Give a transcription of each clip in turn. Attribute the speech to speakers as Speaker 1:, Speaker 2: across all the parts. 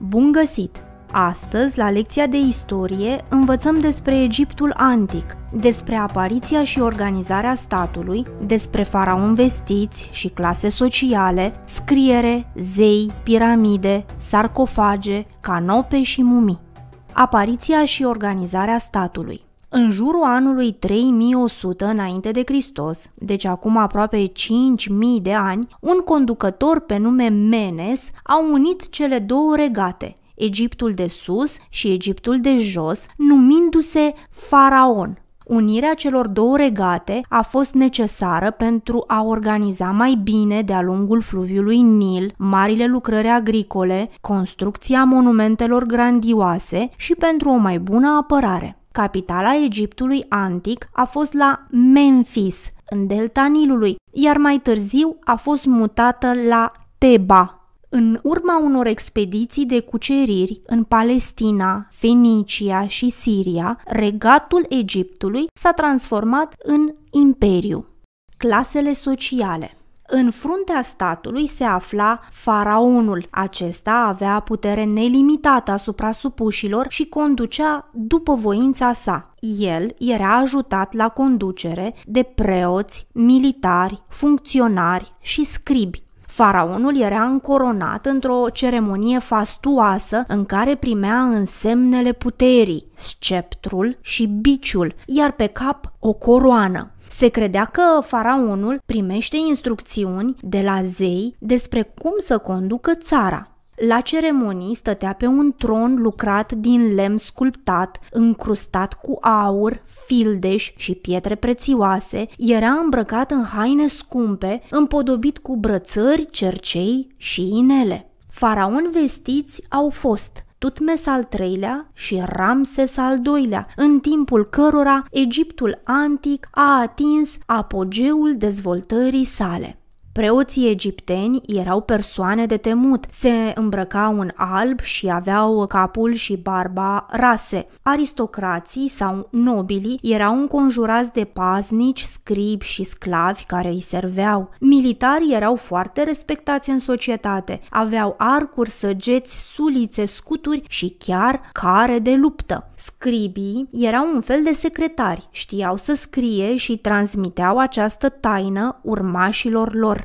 Speaker 1: Bun găsit! Astăzi, la lecția de istorie, învățăm despre Egiptul antic, despre apariția și organizarea statului, despre faraon vestiți și clase sociale, scriere, zei, piramide, sarcofage, canope și mumii. Apariția și organizarea statului în jurul anului 3100 înainte de Hristos, deci acum aproape 5000 de ani, un conducător pe nume Menes a unit cele două regate, Egiptul de sus și Egiptul de jos, numindu-se Faraon. Unirea celor două regate a fost necesară pentru a organiza mai bine de-a lungul fluviului Nil marile lucrări agricole, construcția monumentelor grandioase și pentru o mai bună apărare. Capitala Egiptului antic a fost la Memphis, în delta Nilului, iar mai târziu a fost mutată la Teba. În urma unor expediții de cuceriri în Palestina, Fenicia și Siria, regatul Egiptului s-a transformat în imperiu. Clasele sociale în fruntea statului se afla faraonul. Acesta avea putere nelimitată asupra supușilor și conducea după voința sa. El era ajutat la conducere de preoți, militari, funcționari și scribi. Faraonul era încoronat într-o ceremonie fastuoasă în care primea însemnele puterii, sceptrul și biciul, iar pe cap o coroană. Se credea că faraonul primește instrucțiuni de la zei despre cum să conducă țara. La ceremonii stătea pe un tron lucrat din lemn sculptat, încrustat cu aur, fildeș și pietre prețioase, era îmbrăcat în haine scumpe, împodobit cu brățări, cercei și inele. Faraon vestiți au fost Tutmes al III-lea și Ramses al II-lea, în timpul cărora Egiptul antic a atins apogeul dezvoltării sale. Preoții egipteni erau persoane de temut, se îmbrăcau în alb și aveau capul și barba rase. Aristocrații sau nobilii erau înconjurați de paznici, scribi și sclavi care îi serveau. Militarii erau foarte respectați în societate, aveau arcuri, săgeți, sulițe, scuturi și chiar care de luptă. Scribii erau un fel de secretari, știau să scrie și transmiteau această taină urmașilor lor.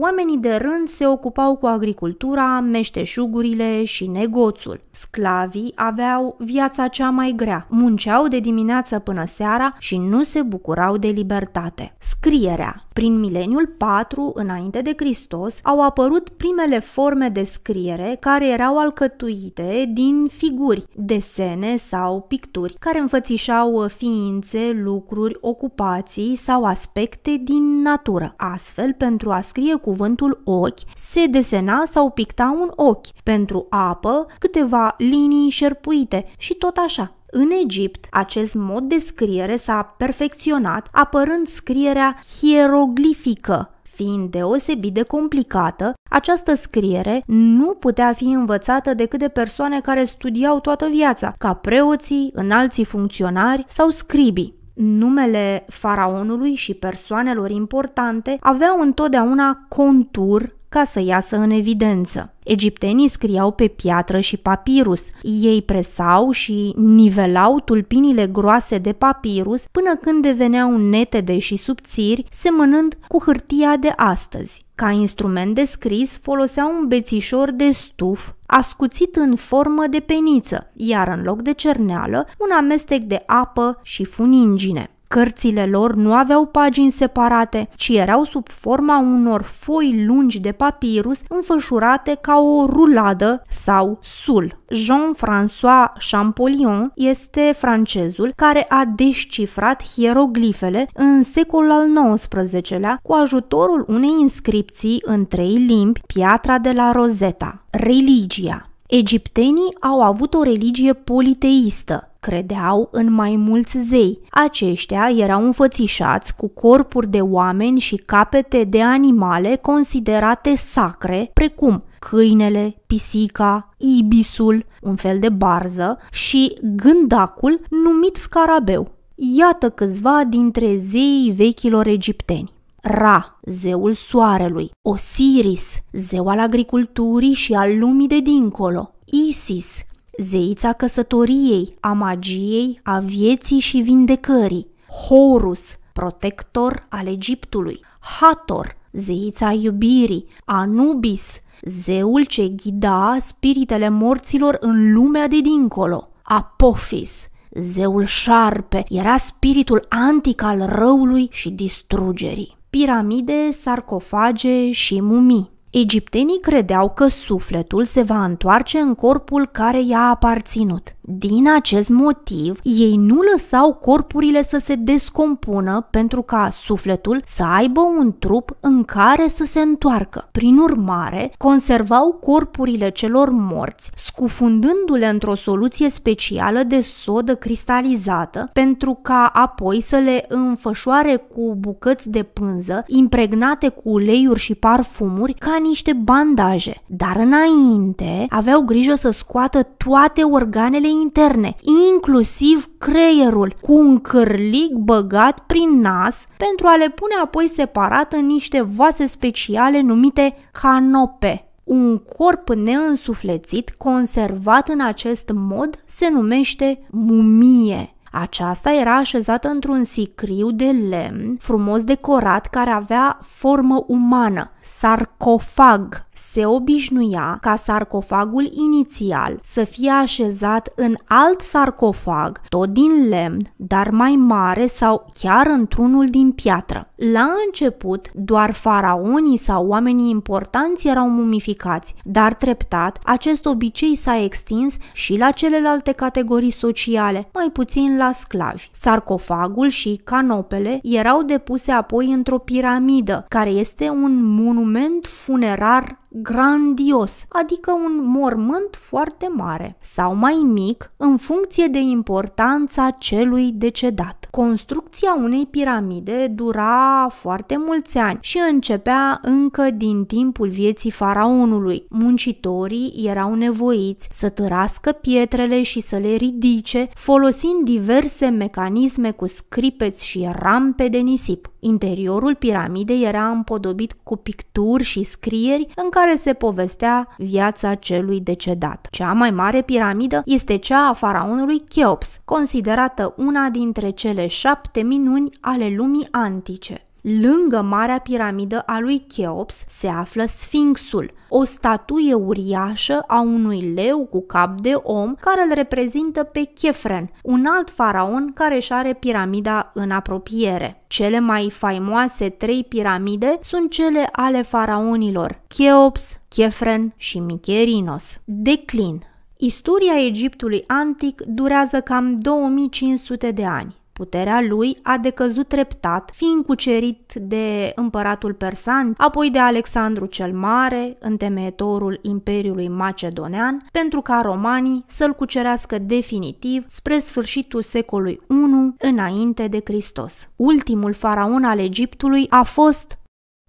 Speaker 1: oamenii de rând se ocupau cu agricultura, meșteșugurile și negoțul. Sclavii aveau viața cea mai grea, munceau de dimineață până seara și nu se bucurau de libertate. Scrierea Prin mileniul 4 înainte de Hristos au apărut primele forme de scriere care erau alcătuite din figuri, desene sau picturi, care înfățișau ființe, lucruri, ocupații sau aspecte din natură. Astfel, pentru a scrie cuvântul ochi, se desena sau picta un ochi, pentru apă câteva linii șerpuite și tot așa. În Egipt, acest mod de scriere s-a perfecționat apărând scrierea hieroglifică, fiind deosebit de complicată, această scriere nu putea fi învățată decât de persoane care studiau toată viața, ca preoții, înalții funcționari sau scribii. Numele faraonului și persoanelor importante aveau întotdeauna contur ca să iasă în evidență. Egiptenii scriau pe piatră și papirus, ei presau și nivelau tulpinile groase de papirus până când deveneau netede și subțiri, semănând cu hârtia de astăzi. Ca instrument de scris folosea un bețișor de stuf ascuțit în formă de peniță, iar în loc de cerneală un amestec de apă și funingine. Cărțile lor nu aveau pagini separate, ci erau sub forma unor foi lungi de papirus înfășurate ca o ruladă sau sul. Jean-François Champollion este francezul care a descifrat hieroglifele în secolul al XIX-lea cu ajutorul unei inscripții în trei limbi, Piatra de la Rosetta, religia. Egiptenii au avut o religie politeistă, credeau în mai mulți zei. Aceștia erau înfățișați cu corpuri de oameni și capete de animale considerate sacre, precum câinele, pisica, ibisul, un fel de barză, și gândacul numit scarabeu. Iată câțiva dintre zeii vechilor egipteni. Ra, zeul soarelui, Osiris, zeu al agriculturii și al lumii de dincolo, Isis, zeița căsătoriei, a magiei, a vieții și vindecării, Horus, protector al Egiptului, Hator, zeița iubirii, Anubis, zeul ce ghida spiritele morților în lumea de dincolo, Apophis, zeul șarpe, era spiritul antic al răului și distrugerii. Piramide, sarcofage și mumii. Egiptenii credeau că sufletul se va întoarce în corpul care i-a aparținut. Din acest motiv, ei nu lăsau corpurile să se descompună pentru ca sufletul să aibă un trup în care să se întoarcă. Prin urmare, conservau corpurile celor morți, scufundându-le într-o soluție specială de sodă cristalizată, pentru ca apoi să le înfășoare cu bucăți de pânză impregnate cu uleiuri și parfumuri ca niște bandaje. Dar înainte, aveau grijă să scoată toate organele interne, inclusiv creierul, cu un cârlig băgat prin nas pentru a le pune apoi separat în niște vase speciale numite canope. Un corp neînsuflețit, conservat în acest mod, se numește mumie. Aceasta era așezată într-un sicriu de lemn frumos decorat care avea formă umană sarcofag se obișnuia ca sarcofagul inițial să fie așezat în alt sarcofag, tot din lemn, dar mai mare sau chiar într-unul din piatră. La început, doar faraonii sau oamenii importanți erau mumificați, dar treptat acest obicei s-a extins și la celelalte categorii sociale, mai puțin la sclavi. Sarcofagul și canopele erau depuse apoi într-o piramidă, care este un mun monument funerar grandios, adică un mormânt foarte mare, sau mai mic, în funcție de importanța celui decedat. Construcția unei piramide dura foarte mulți ani și începea încă din timpul vieții faraonului. Muncitorii erau nevoiți să târască pietrele și să le ridice, folosind diverse mecanisme cu scripeți și rampe de nisip. Interiorul piramidei era împodobit cu picturi și scrieri în care care se povestea viața celui decedat. Cea mai mare piramidă este cea a faraonului Cheops, considerată una dintre cele șapte minuni ale lumii antice. Lângă Marea Piramidă a lui Cheops se află Sfinxul, o statuie uriașă a unui leu cu cap de om care îl reprezintă pe Chefren, un alt faraon care își are piramida în apropiere. Cele mai faimoase trei piramide sunt cele ale faraonilor Cheops, Chefren și Micherinos. Declin Istoria Egiptului antic durează cam 2500 de ani. Puterea lui a decăzut treptat, fiind cucerit de împăratul persan, apoi de Alexandru cel Mare, întemeitorul Imperiului Macedonean, pentru ca romanii să-l cucerească definitiv spre sfârșitul secolului I înainte de Hristos. Ultimul faraon al Egiptului a fost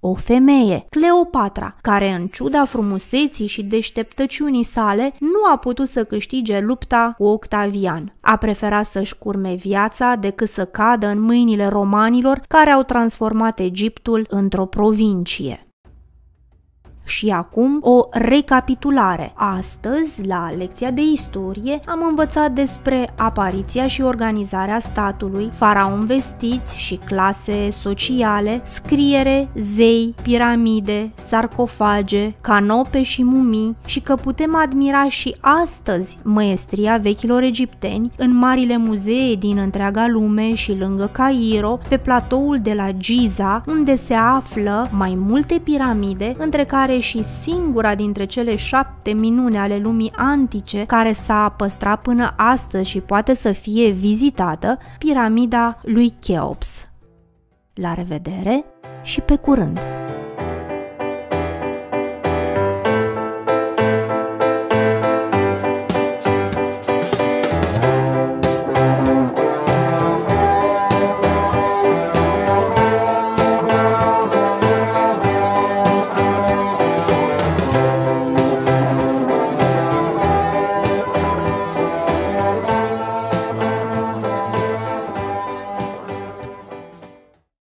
Speaker 1: o femeie, Cleopatra, care în ciuda frumuseții și deșteptăciunii sale nu a putut să câștige lupta cu Octavian. A preferat să-și curme viața decât să cadă în mâinile romanilor care au transformat Egiptul într-o provincie. Și acum o recapitulare. Astăzi, la lecția de istorie, am învățat despre apariția și organizarea statului, faraon vestiți și clase sociale, scriere, zei, piramide, sarcofage, canope și mumii și că putem admira și astăzi măestria vechilor egipteni în marile muzee din întreaga lume și lângă Cairo, pe platoul de la Giza, unde se află mai multe piramide, între care care și singura dintre cele șapte minune ale lumii antice care s-a păstrat până astăzi și poate să fie vizitată, piramida lui Cheops. La revedere și pe curând!